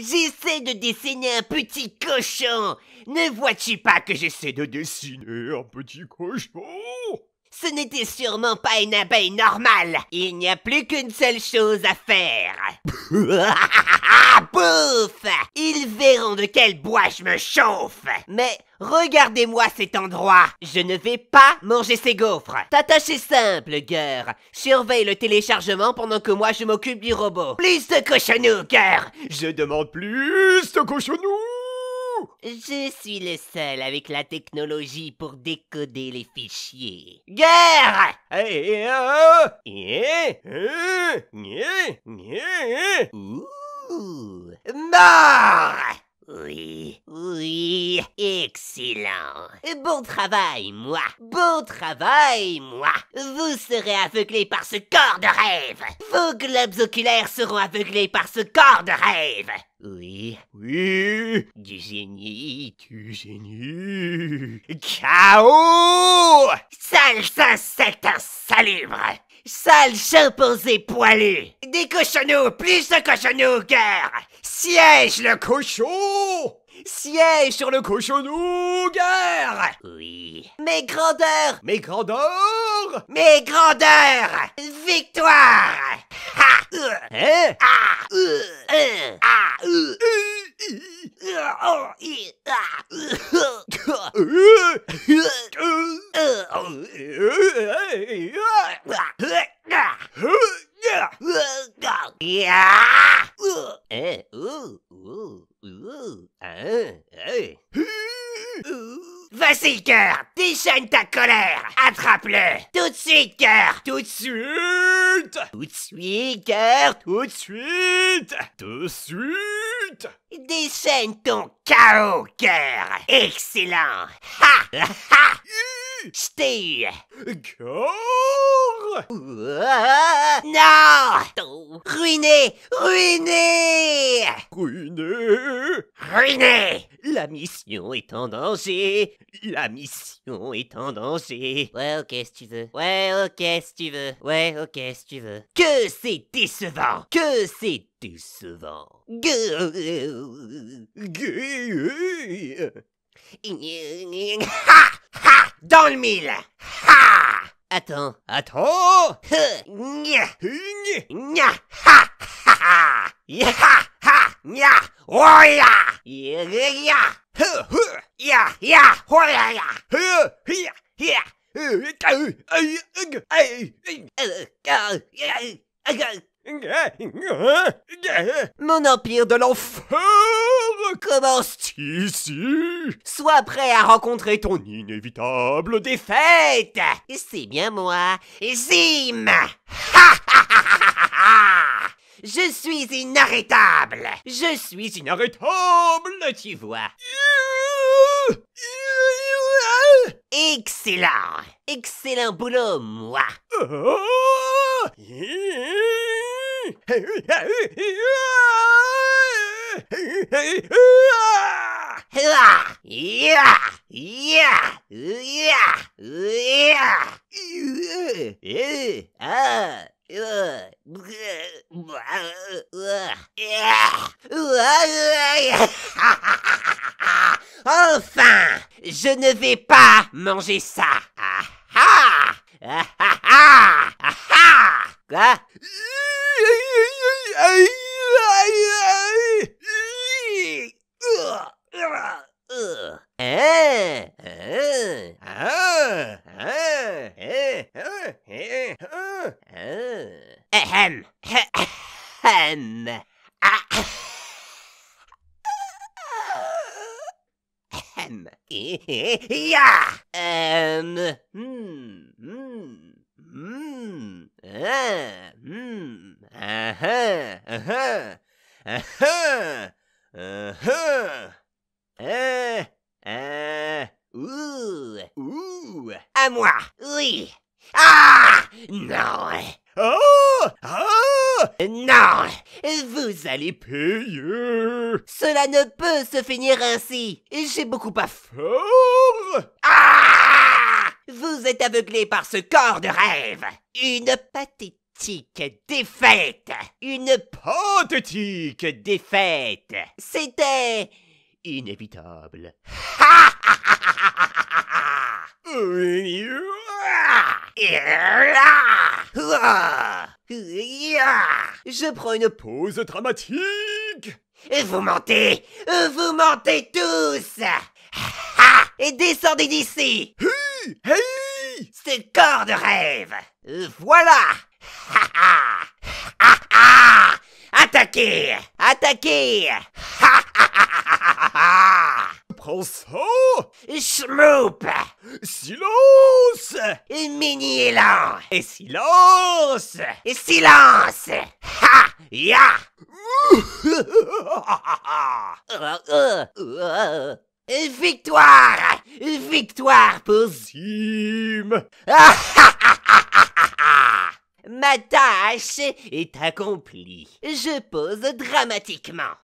J'essaie de dessiner un petit cochon. Ne vois-tu pas que j'essaie de dessiner un petit cochon ce n'était sûrement pas une abeille normale. Il n'y a plus qu'une seule chose à faire. Pouf Ils verront de quel bois je me chauffe. Mais regardez-moi cet endroit. Je ne vais pas manger ces gaufres. Ta tâche est simple, Gur Surveille le téléchargement pendant que moi je m'occupe du robot. Plus de cochonou, Gur Je demande plus de cochonou je suis le seul avec la technologie pour décoder les fichiers. Guerre Ouh. Bon travail, moi Bon travail, moi Vous serez aveuglés par ce corps de rêve Vos globes oculaires seront aveuglés par ce corps de rêve Oui, oui Du génie, du génie Chaos Sale insectes insalubres, Sale chimpanzé poilu Des cochonneaux, plus de cochonneaux au Siège le cochon Siège sur le cochonou, guerre Oui. Mes grandeurs Mes grandeurs Mes grandeurs Victoire Ha Hein Ah Ah déchaîne ta colère. Attrape-le. Tout de suite, cœur. Tout de suite. Tout de suite, cœur. Tout de suite. Tout de suite. Déchaîne ton chaos, cœur. Excellent. Ha! Ha! Stay! Gore! Non! Ruiné! Ruiné! Ruiné! Ruiné! La mission est en danger! La mission est en danger! Ouais, ok, si tu veux. Ouais, ok, si tu veux. Ouais, ok, si tu veux. Que c'est décevant! Que c'est décevant! Gueule. Gueule. Ha Ha Dans le mille Ha Attends. Attends Ha! Nya Ha Ha Ha Ha Ya mon empire de l'enfer commence ici. Sois prêt à rencontrer ton inévitable défaite. C'est bien moi, Zim. Je suis inarrêtable. Je suis inarrêtable, tu vois. Excellent. Excellent boulot, moi. Enfin, je ne vais pas manger ça. ah. ah, ah, ah. Ahem. Ahem. Ahem. Yeah. Um. Hmm. Hmm. Hmm. Ah. Hmm. Uh huh. Uh huh. ah, ah, Uh huh. Uh. Uh. Ooh. Ooh. À moi. Oui. Ah Non Ah, ah Non Vous allez payer Cela ne peut se finir ainsi J'ai beaucoup à faire Ah Vous êtes aveuglé par ce corps de rêve Une pathétique défaite Une pathétique défaite C'était inévitable. Je prends une pause dramatique. Vous mentez Vous mentez tous Et descendez d'ici hey, corps de rêve Voilà Attaquez Attaquez prends Silence mini-élan silence silence Ha Ya Victoire Victoire pour Zim Ma tâche est accomplie. Je pose dramatiquement.